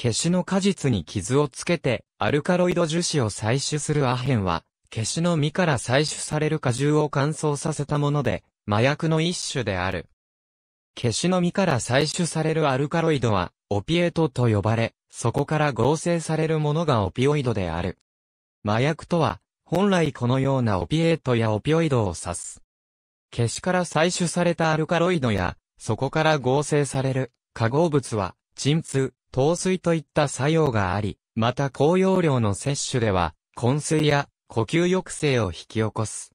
ケシの果実に傷をつけて、アルカロイド樹脂を採取するアヘンは、ケシの実から採取される果汁を乾燥させたもので、麻薬の一種である。ケシの実から採取されるアルカロイドは、オピエートと呼ばれ、そこから合成されるものがオピオイドである。麻薬とは、本来このようなオピエートやオピオイドを指す。消しから採取されたアルカロイドや、そこから合成される化合物は、鎮痛、糖水といった作用があり、また高容量の摂取では、昏睡や呼吸抑制を引き起こす。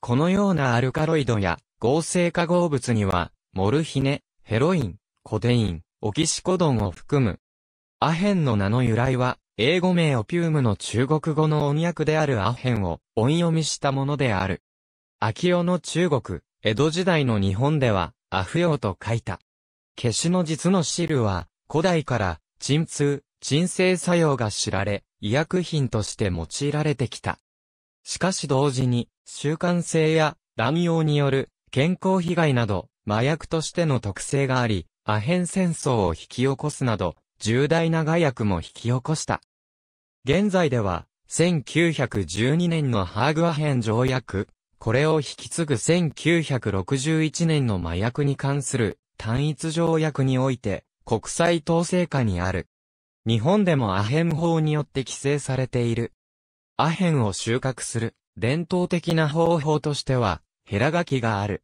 このようなアルカロイドや合成化合物には、モルヒネ、ヘロイン、コデイン、オキシコドンを含む。アヘンの名の由来は、英語名オピウムの中国語の音訳であるアヘンを音読みしたものである。秋尾の中国、江戸時代の日本では、アフヨと書いた。消しの実の汁は、古代から鎮痛、鎮静作用が知られ、医薬品として用いられてきた。しかし同時に、習慣性や乱用による健康被害など、麻薬としての特性があり、アヘン戦争を引き起こすなど、重大な害悪も引き起こした。現在では、1912年のハーグアヘン条約、これを引き継ぐ1961年の麻薬に関する単一条約において、国際統制下にある。日本でもアヘン法によって規制されている。アヘンを収穫する伝統的な方法としては、ヘラガキがある。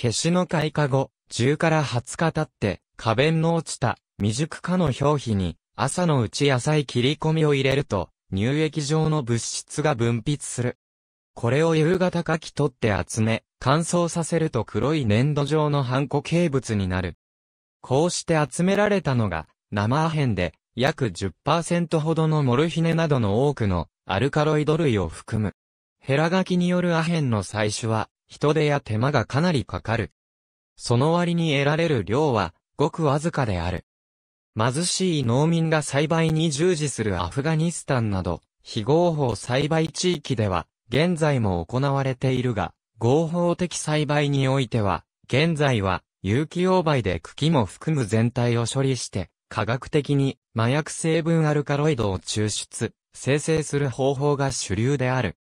消しの開花後、10から20日経って、花弁の落ちた未熟化の表皮に、朝のうち野菜切り込みを入れると、乳液状の物質が分泌する。これを夕方かき取って集め、乾燥させると黒い粘土状のハンコ形物になる。こうして集められたのが、生アヘンで、約10%ほどのモルヒネなどの多くのアルカロイド類を含む。ヘラガキによるアヘンの採取は、人手や手間がかなりかかる。その割に得られる量は、ごくわずかである。貧しい農民が栽培に従事するアフガニスタンなど、非合法栽培地域では、現在も行われているが、合法的栽培においては、現在は、有機溶媒で茎も含む全体を処理して、科学的に麻薬成分アルカロイドを抽出、生成する方法が主流である。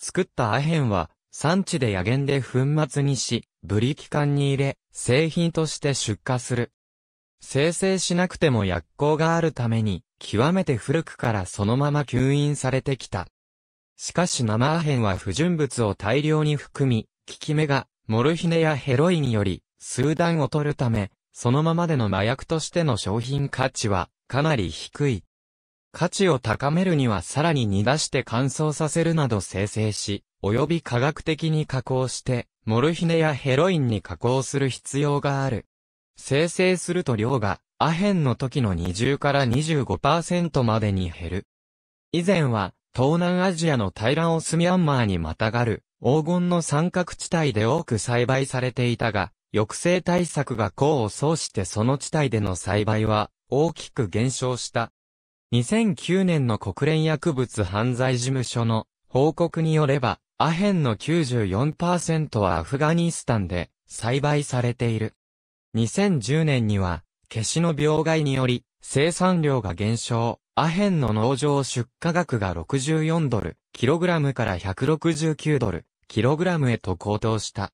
作ったアヘンは、産地で薬源で粉末にし、ブリキ缶に入れ、製品として出荷する。生成しなくても薬効があるために、極めて古くからそのまま吸引されてきた。しかし生アヘンは不純物を大量に含み、効き目が、モルヒネやヘロインより数段を取るため、そのままでの麻薬としての商品価値はかなり低い。価値を高めるにはさらに煮出して乾燥させるなど生成し、及び科学的に加工して、モルヒネやヘロインに加工する必要がある。生成すると量がアヘンの時の20から25%までに減る。以前は東南アジアのランオスミャンマーにまたがる黄金の三角地帯で多く栽培されていたが、抑制対策が功を奏してその地帯での栽培は大きく減少した。2009年の国連薬物犯罪事務所の報告によれば、アヘンの94%はアフガニスタンで栽培されている。2010年には、消しの病害により生産量が減少、アヘンの農場出荷額が64ドル、キログラムから169ドル、キログラムへと高騰した。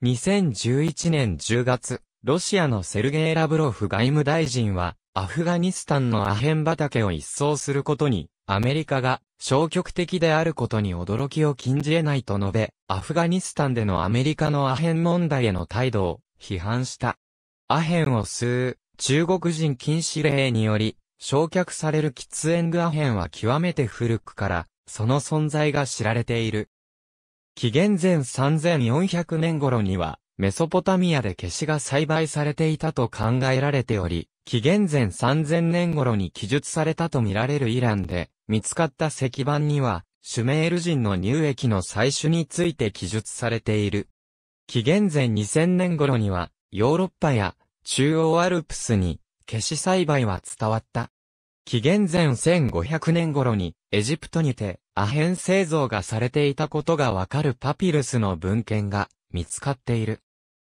2011年10月、ロシアのセルゲイ・ラブロフ外務大臣は、アフガニスタンのアヘン畑を一掃することに、アメリカが消極的であることに驚きを禁じ得ないと述べ、アフガニスタンでのアメリカのアヘン問題への態度を批判した。アヘンを吸う中国人禁止令により、焼却される喫煙具アヘンは極めて古くから、その存在が知られている。紀元前3400年頃には、メソポタミアでケシが栽培されていたと考えられており、紀元前3000年頃に記述されたとみられるイランで、見つかった石板には、シュメール人の乳液の採取について記述されている。紀元前2000年頃には、ヨーロッパや中央アルプスに、ケシ栽培は伝わった。紀元前1500年頃に、エジプトにてアヘン製造がされていたことがわかるパピルスの文献が見つかっている。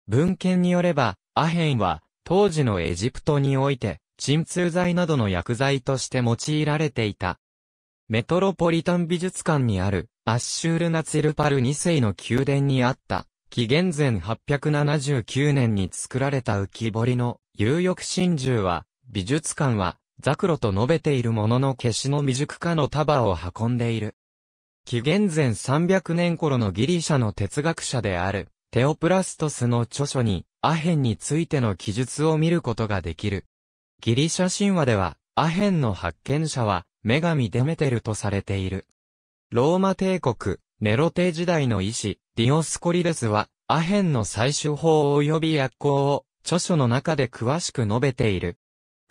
文献によれば、アヘンは当時のエジプトにおいて鎮痛剤などの薬剤として用いられていた。メトロポリタン美術館にあるアッシュールナツィルパル2世の宮殿にあった紀元前879年に作られた浮き彫りの有翼真珠は美術館はザクロと述べているものの消しの未熟化の束を運んでいる。紀元前300年頃のギリシャの哲学者である、テオプラストスの著書に、アヘンについての記述を見ることができる。ギリシャ神話では、アヘンの発見者は、女神デメテルとされている。ローマ帝国、ネロ帝時代の医師、ディオスコリデスは、アヘンの採取法及び薬効を、著書の中で詳しく述べている。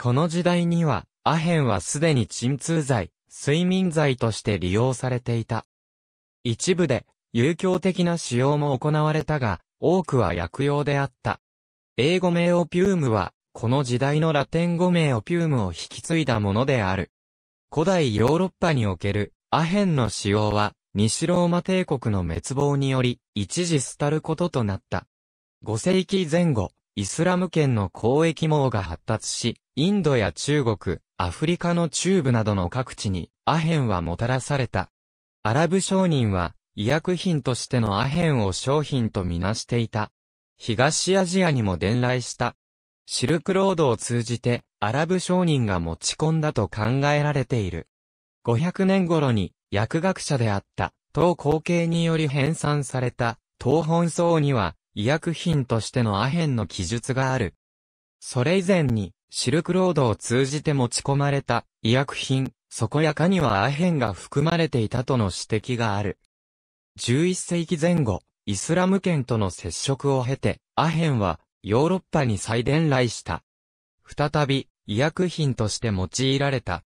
この時代には、アヘンはすでに鎮痛剤、睡眠剤として利用されていた。一部で、有効的な使用も行われたが、多くは薬用であった。英語名オピウムは、この時代のラテン語名オピウムを引き継いだものである。古代ヨーロッパにおけるアヘンの使用は、西ローマ帝国の滅亡により、一時廃ることとなった。5世紀前後、イスラム圏の交易網が発達し、インドや中国、アフリカの中部などの各地にアヘンはもたらされた。アラブ商人は医薬品としてのアヘンを商品とみなしていた。東アジアにも伝来した。シルクロードを通じてアラブ商人が持ち込んだと考えられている。500年頃に薬学者であった、当後継により編纂された、東本草には、医薬品としてのアヘンの記述がある。それ以前に、シルクロードを通じて持ち込まれた医薬品、そこやかにはアヘンが含まれていたとの指摘がある。11世紀前後、イスラム圏との接触を経て、アヘンはヨーロッパに再伝来した。再び、医薬品として用いられた。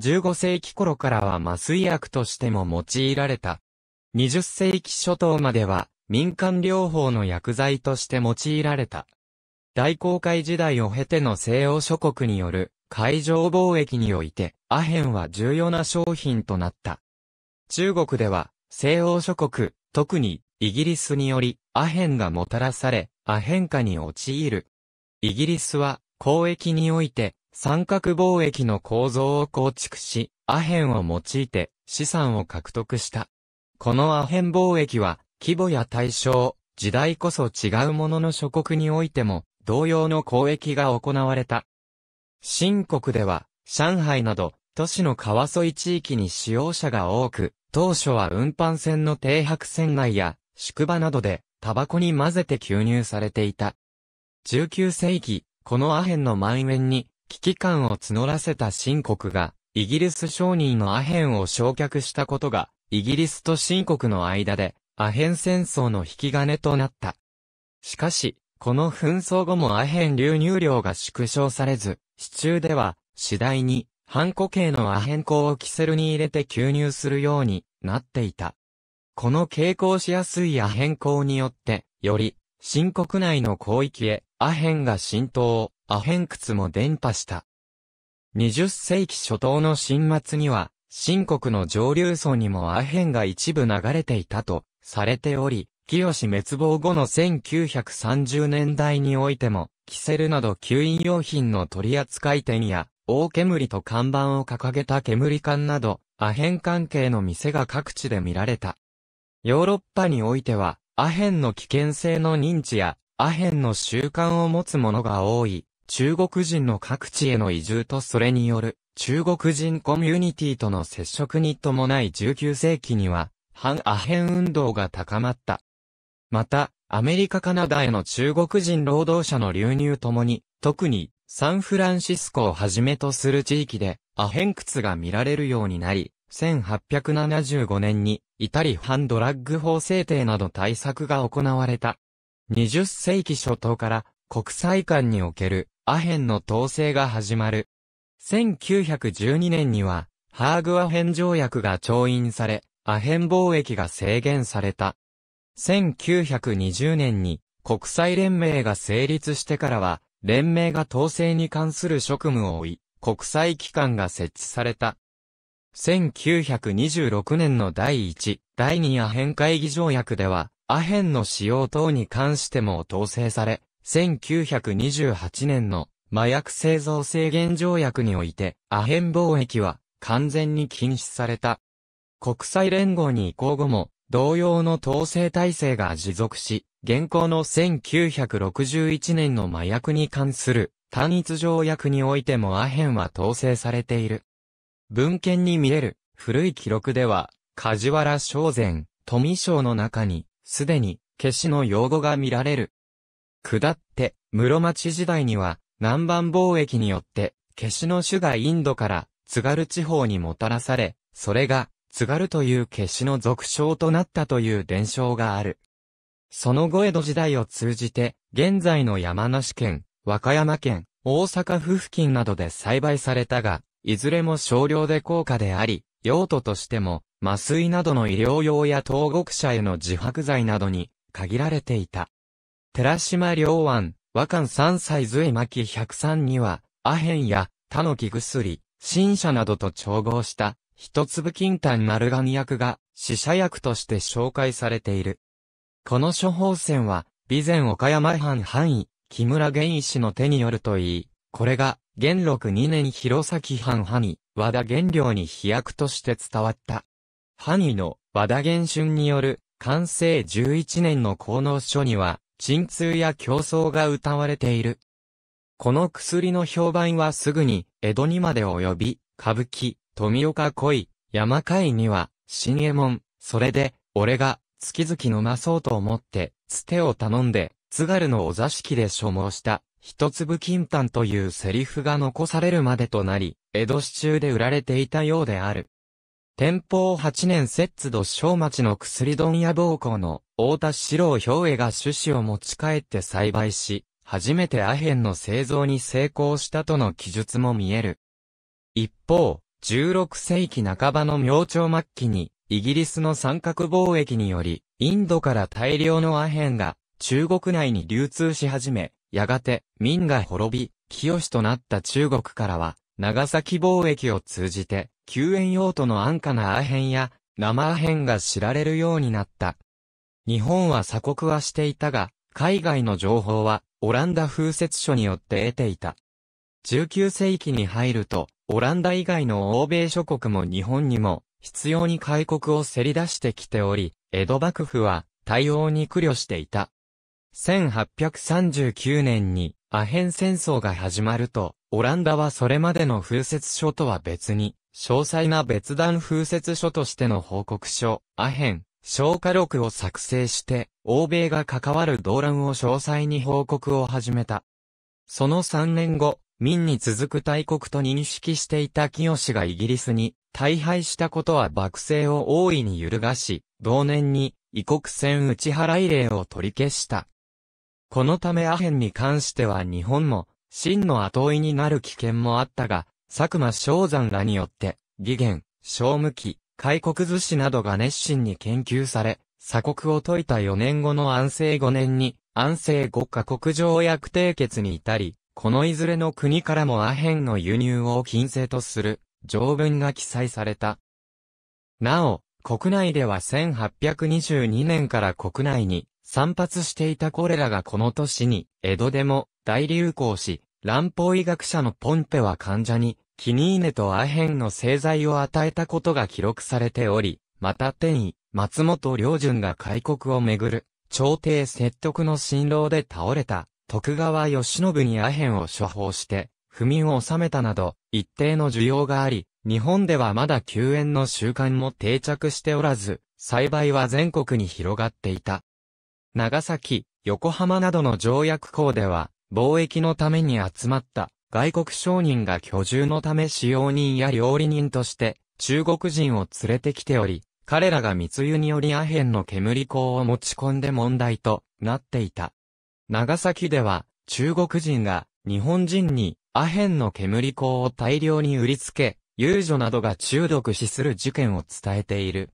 15世紀頃からは麻酔薬としても用いられた。20世紀初頭までは、民間療法の薬剤として用いられた。大航海時代を経ての西欧諸国による海上貿易において、アヘンは重要な商品となった。中国では、西欧諸国、特にイギリスによりアヘンがもたらされ、アヘン化に陥る。イギリスは、交易において、三角貿易の構造を構築し、アヘンを用いて資産を獲得した。このアヘン貿易は、規模や対象、時代こそ違うものの諸国においても、同様の交易が行われた。新国では、上海など、都市の川沿い地域に使用者が多く、当初は運搬船の停泊船内や、宿場などで、タバコに混ぜて吸入されていた。19世紀、このアヘンの蔓延に、危機感を募らせた新国が、イギリス商人のアヘンを焼却したことが、イギリスと新国の間で、アヘン戦争の引き金となった。しかし、この紛争後もアヘン流入量が縮小されず、市中では、次第に、半固形のアヘン鋼をキセルに入れて吸入するようになっていた。この傾向しやすいアヘン鋼によって、より、新国内の広域へ、アヘンが浸透、アヘン靴も伝播した。20世紀初頭の新末には、新国の上流層にもアヘンが一部流れていたとされており、清滅亡後の1930年代においても、キセルなど吸引用品の取扱店や、大煙と看板を掲げた煙缶など、アヘン関係の店が各地で見られた。ヨーロッパにおいては、アヘンの危険性の認知や、アヘンの習慣を持つ者が多い、中国人の各地への移住とそれによる、中国人コミュニティとの接触に伴い19世紀には、反アヘン運動が高まった。また、アメリカカナダへの中国人労働者の流入ともに、特にサンフランシスコをはじめとする地域でアヘン靴が見られるようになり、1875年にイ至り反ドラッグ法制定など対策が行われた。20世紀初頭から国際間におけるアヘンの統制が始まる。1912年にはハーグアヘン条約が調印され、アヘン貿易が制限された。1920年に国際連盟が成立してからは、連盟が統制に関する職務を負い、国際機関が設置された。1926年の第1、第2アヘン会議条約では、アヘンの使用等に関しても統制され、1928年の麻薬製造制限条約において、アヘン貿易は完全に禁止された。国際連合に移行後も、同様の統制体制が持続し、現行の1961年の麻薬に関する単一条約においてもアヘンは統制されている。文献に見える古い記録では、梶原商前、富省の中に、すでに、消しの用語が見られる。下って、室町時代には、南蛮貿易によって、消しの種がインドから、津軽地方にもたらされ、それが、津軽という消しの俗称となったという伝承がある。その後江戸時代を通じて、現在の山梨県、和歌山県、大阪府付近などで栽培されたが、いずれも少量で高価であり、用途としても、麻酔などの医療用や投獄者への自白剤などに限られていた。寺島良安、和漢三歳隋巻103には、アヘンや、タのキ薬、新車などと調合した一粒金丹丸紙薬が、死者薬として紹介されている。この処方箋は、備前岡山藩藩医、木村玄師の手によるといい、これが、元禄2年弘前藩藩医、和田玄領に飛躍として伝わった。藩医の和田玄春による、完成11年の功能書には、鎮痛や競争が謳われている。この薬の評判はすぐに、江戸にまで及び、歌舞伎、富岡恋、山海には、新右衛門、それで、俺が、月々飲まそうと思って、つてを頼んで、津軽のお座敷で所望した、一粒金丹というセリフが残されるまでとなり、江戸市中で売られていたようである。天保八年摂津土小町の薬問屋暴行の、大田四郎兵衛が種子を持ち帰って栽培し、初めてアヘンの製造に成功したとの記述も見える。一方、16世紀半ばの明朝末期に、イギリスの三角貿易により、インドから大量のアヘンが中国内に流通し始め、やがて民が滅び、清しとなった中国からは、長崎貿易を通じて、救援用途の安価なアヘンや生アヘンが知られるようになった。日本は鎖国はしていたが、海外の情報はオランダ風雪書によって得ていた。19世紀に入ると、オランダ以外の欧米諸国も日本にも、必要に開国をせり出してきており、江戸幕府は対応に苦慮していた。1839年にアヘン戦争が始まると、オランダはそれまでの風雪書とは別に、詳細な別段風雪書としての報告書、アヘン、消化録を作成して、欧米が関わる動乱を詳細に報告を始めた。その3年後、民に続く大国と認識していた清がイギリスに大敗したことは幕政を大いに揺るがし、同年に異国船打ち払い令を取り消した。このためアヘンに関しては日本も真の後追いになる危険もあったが、佐久間昭山らによって、義元、正無期、開国図司などが熱心に研究され、鎖国を解いた4年後の安政5年に、安政5カ国条約締結に至り、このいずれの国からもアヘンの輸入を禁制とする条文が記載された。なお、国内では1822年から国内に散発していたコレラがこの年に江戸でも大流行し、乱法医学者のポンペは患者にキニーネとアヘンの製剤を与えたことが記録されており、また天意、松本良順が開国をめぐる朝廷説得の辛労で倒れた徳川義信にアヘンを処方して、不眠を収めたなど、一定の需要があり、日本ではまだ救援の習慣も定着しておらず、栽培は全国に広がっていた。長崎、横浜などの条約校では、貿易のために集まった外国商人が居住のため使用人や料理人として中国人を連れてきており、彼らが密輸によりアヘンの煙港を持ち込んで問題となっていた。長崎では、中国人が日本人にアヘンの煙粉を大量に売りつけ、遊女などが中毒死する事件を伝えている。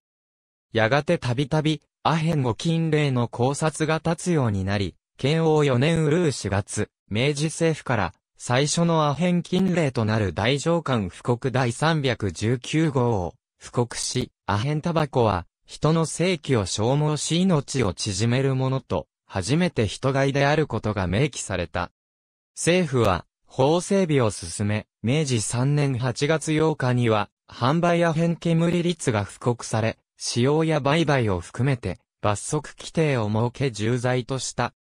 やがてたびたび、アヘンを禁令の考察が立つようになり、慶応4年うるう4月、明治政府から最初のアヘン禁令となる大上官布告第319号を布告し、アヘンタバコは人の正気を消耗し命を縮めるものと初めて人外いであることが明記された。政府は、法整備を進め、明治3年8月8日には、販売やン。煙率が布告され、使用や売買を含めて、罰則規定を設け重罪とした。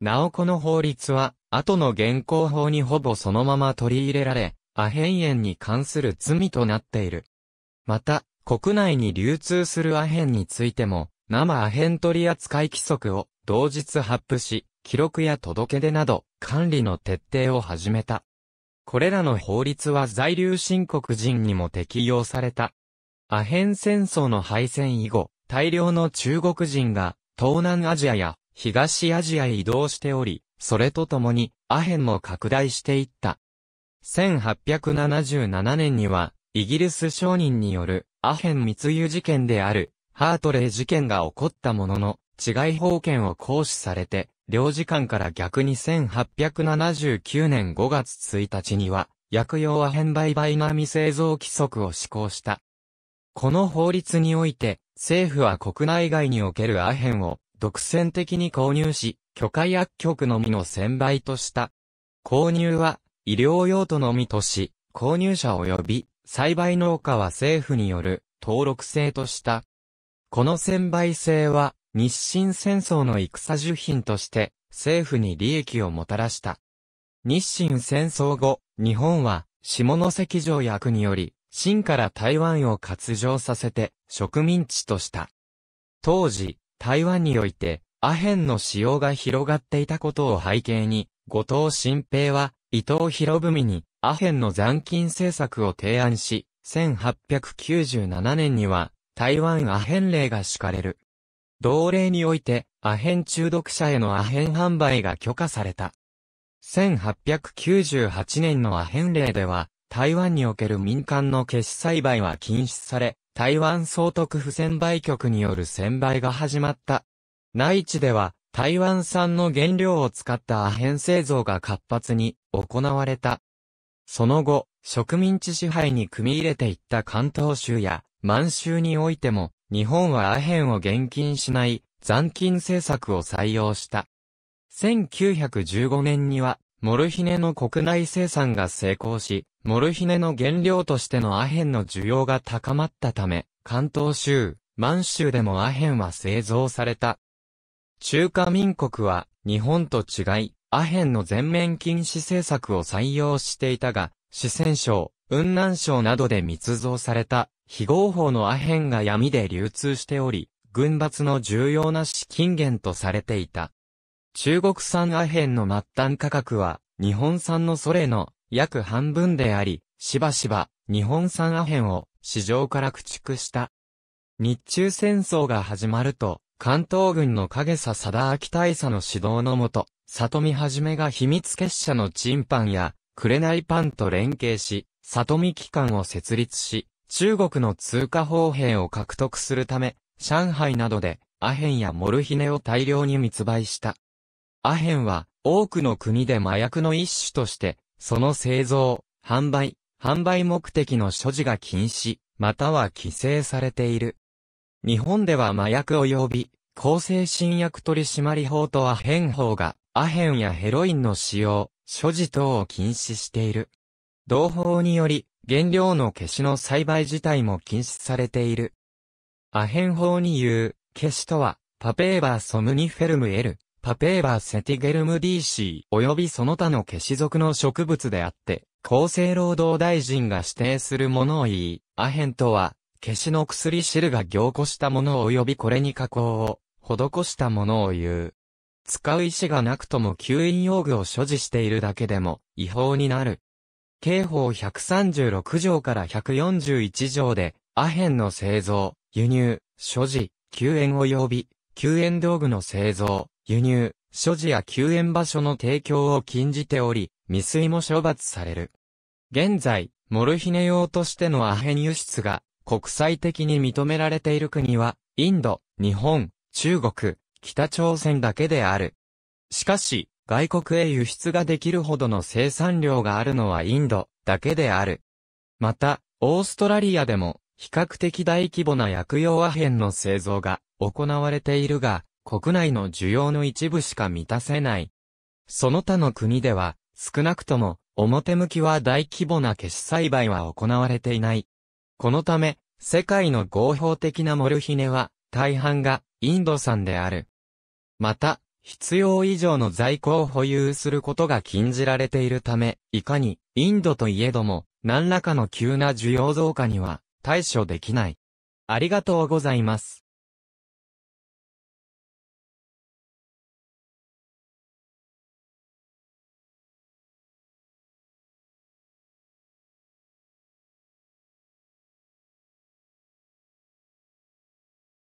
なおこの法律は、後の現行法にほぼそのまま取り入れられ、アヘン炎に関する罪となっている。また、国内に流通するアヘンについても、生アヘン取扱規則を同日発布し、記録や届け出など、管理の徹底を始めた。これらの法律は在留申告人にも適用された。アヘン戦争の敗戦以後、大量の中国人が東南アジアや東アジアへ移動しており、それとともにアヘンも拡大していった。1877年には、イギリス商人によるアヘン密輸事件であるハートレー事件が起こったものの、市外法権を行使されて、領事館から逆に1879年5月1日には、薬用アは変売売並製造規則を施行した。この法律において、政府は国内外におけるアヘンを独占的に購入し、許可薬局のみの専売とした。購入は医療用途のみとし、購入者及び栽培農家は政府による登録制とした。この専売制は日清戦争の戦受品として政府に利益をもたらした。日清戦争後、日本は下関条約により、清から台湾を割譲させて植民地とした。当時、台湾においてアヘンの使用が広がっていたことを背景に、後藤新平は伊藤博文にアヘンの残金政策を提案し、1897年には台湾アヘン令が敷かれる。同例において、アヘン中毒者へのアヘン販売が許可された。1898年のアヘン令では、台湾における民間の決死栽培は禁止され、台湾総督府専売局による専売が始まった。内地では、台湾産の原料を使ったアヘン製造が活発に行われた。その後、植民地支配に組み入れていった関東州や満州においても、日本はアヘンを現金しない残金政策を採用した。1915年には、モルヒネの国内生産が成功し、モルヒネの原料としてのアヘンの需要が高まったため、関東州、満州でもアヘンは製造された。中華民国は、日本と違い、アヘンの全面禁止政策を採用していたが、四川省、雲南省などで密造された非合法のアヘンが闇で流通しており、軍閥の重要な資金源とされていた。中国産アヘンの末端価格は、日本産のソ連の約半分であり、しばしば日本産アヘンを市場から駆逐した。日中戦争が始まると、関東軍の影佐貞明大佐の指導のもと、里見はじめが秘密結社のチンパンや、紅パンと連携し、里見機関を設立し、中国の通貨砲兵を獲得するため、上海などでアヘンやモルヒネを大量に密売した。アヘンは多くの国で麻薬の一種として、その製造、販売、販売目的の所持が禁止、または規制されている。日本では麻薬及び、厚精神薬取締法とアヘン法が、アヘンやヘロインの使用、所持等を禁止している。同法により、原料の消しの栽培自体も禁止されている。アヘン法に言う、消しとは、パペーバーソムニフェルムエル、パペーバーセティゲルムディーシー、及びその他の消し属の植物であって、厚生労働大臣が指定するものを言い、アヘンとは、消しの薬汁が凝固したもの及びこれに加工を、施したものを言う。使う意思がなくとも吸引用具を所持しているだけでも、違法になる。刑法136条から141条で、アヘンの製造、輸入、所持、救援及び、救援道具の製造、輸入、所持や救援場所の提供を禁じており、未遂も処罰される。現在、モルヒネ用としてのアヘン輸出が国際的に認められている国は、インド、日本、中国、北朝鮮だけである。しかし、外国へ輸出ができるほどの生産量があるのはインドだけである。また、オーストラリアでも比較的大規模な薬用アヘンの製造が行われているが、国内の需要の一部しか満たせない。その他の国では、少なくとも表向きは大規模な決栽培は行われていない。このため、世界の合法的なモルヒネは、大半がインド産である。また、必要以上の在庫を保有することが禁じられているため、いかに、インドといえども、何らかの急な需要増加には対処できない。ありがとうございます。